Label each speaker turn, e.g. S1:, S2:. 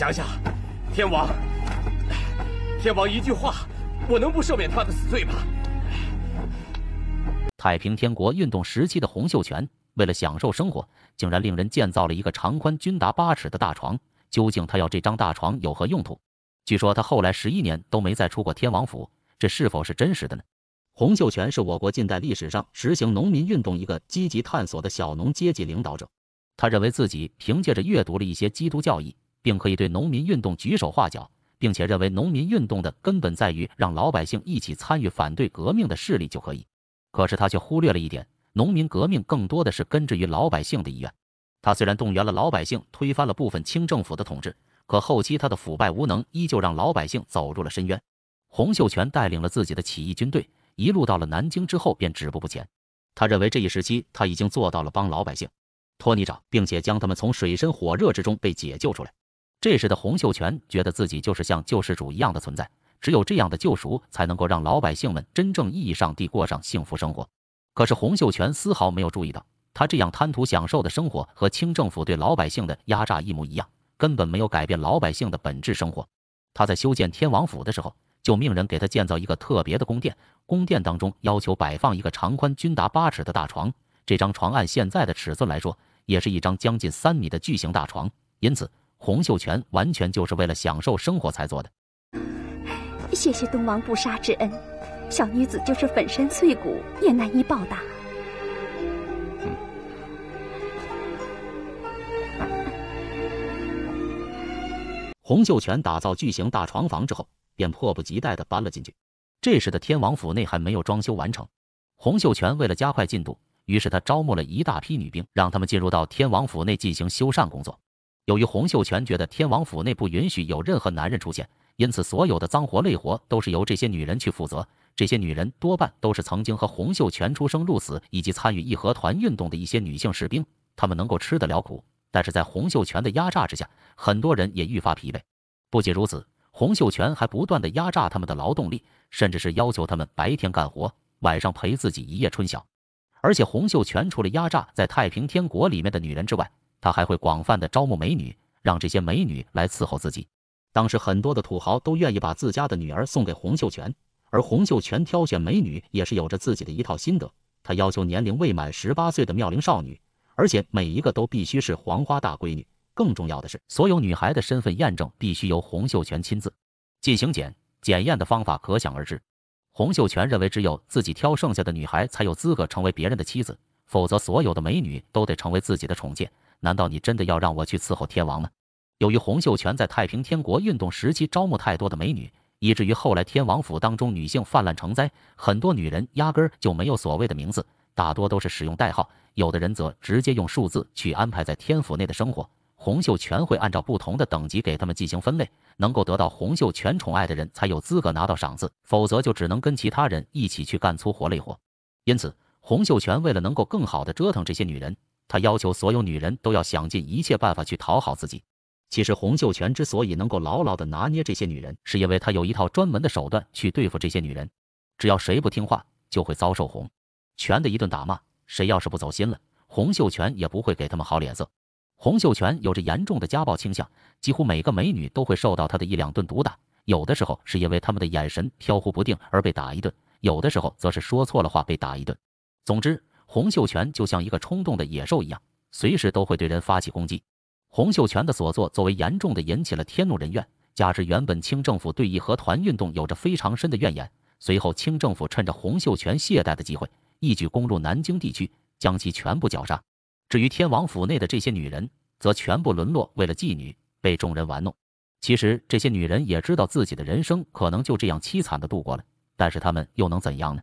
S1: 想想，天王，天王一句话，我能不赦免他的死罪吗？太平天国运动时期的洪秀全，为了享受生活，竟然令人建造了一个长宽均达八尺的大床。究竟他要这张大床有何用途？据说他后来十一年都没再出过天王府，这是否是真实的呢？洪秀全是我国近代历史上实行农民运动一个积极探索的小农阶级领导者。他认为自己凭借着阅读了一些基督教义。并可以对农民运动举手画脚，并且认为农民运动的根本在于让老百姓一起参与反对革命的势力就可以。可是他却忽略了一点，农民革命更多的是根植于老百姓的意愿。他虽然动员了老百姓，推翻了部分清政府的统治，可后期他的腐败无能依旧让老百姓走入了深渊。洪秀全带领了自己的起义军队，一路到了南京之后便止步不前。他认为这一时期他已经做到了帮老百姓托尼找，并且将他们从水深火热之中被解救出来。这时的洪秀全觉得自己就是像救世主一样的存在，只有这样的救赎才能够让老百姓们真正意义上地过上幸福生活。可是洪秀全丝毫没有注意到，他这样贪图享受的生活和清政府对老百姓的压榨一模一样，根本没有改变老百姓的本质生活。他在修建天王府的时候，就命人给他建造一个特别的宫殿，宫殿当中要求摆放一个长宽均达八尺的大床。这张床按现在的尺寸来说，也是一张将近三米的巨型大床，因此。洪秀全完全就是为了享受生活才做的。谢谢东王不杀之恩，小女子就是粉身碎骨也难以报答。洪秀全打造巨型大床房之后，便迫不及待的搬了进去。这时的天王府内还没有装修完成，洪秀全为了加快进度，于是他招募了一大批女兵，让他们进入到天王府内进行修缮工作。由于洪秀全觉得天王府内不允许有任何男人出现，因此所有的脏活累活都是由这些女人去负责。这些女人多半都是曾经和洪秀全出生入死以及参与义和团运动的一些女性士兵，她们能够吃得了苦，但是在洪秀全的压榨之下，很多人也愈发疲惫。不仅如此，洪秀全还不断的压榨他们的劳动力，甚至是要求他们白天干活，晚上陪自己一夜春宵。而且洪秀全除了压榨在太平天国里面的女人之外，他还会广泛的招募美女，让这些美女来伺候自己。当时很多的土豪都愿意把自家的女儿送给洪秀全，而洪秀全挑选美女也是有着自己的一套心得。他要求年龄未满十八岁的妙龄少女，而且每一个都必须是黄花大闺女。更重要的是，所有女孩的身份验证必须由洪秀全亲自进行检检验的方法可想而知。洪秀全认为，只有自己挑剩下的女孩才有资格成为别人的妻子。否则，所有的美女都得成为自己的宠妾。难道你真的要让我去伺候天王吗？由于洪秀全在太平天国运动时期招募太多的美女，以至于后来天王府当中女性泛滥成灾。很多女人压根儿就没有所谓的名字，大多都是使用代号。有的人则直接用数字去安排在天府内的生活。洪秀全会按照不同的等级给他们进行分类，能够得到洪秀全宠爱的人才有资格拿到赏赐，否则就只能跟其他人一起去干粗活累活。因此。洪秀全为了能够更好的折腾这些女人，他要求所有女人都要想尽一切办法去讨好自己。其实洪秀全之所以能够牢牢的拿捏这些女人，是因为他有一套专门的手段去对付这些女人。只要谁不听话，就会遭受洪全的一顿打骂。谁要是不走心了，洪秀全也不会给他们好脸色。洪秀全有着严重的家暴倾向，几乎每个美女都会受到他的一两顿毒打。有的时候是因为他们的眼神飘忽不定而被打一顿，有的时候则是说错了话被打一顿。总之，洪秀全就像一个冲动的野兽一样，随时都会对人发起攻击。洪秀全的所作作为，严重的引起了天怒人怨。加之原本清政府对义和团运动有着非常深的怨言，随后清政府趁着洪秀全懈怠的机会，一举攻入南京地区，将其全部绞杀。至于天王府内的这些女人，则全部沦落为了妓女，被众人玩弄。其实这些女人也知道自己的人生可能就这样凄惨的度过了，但是她们又能怎样呢？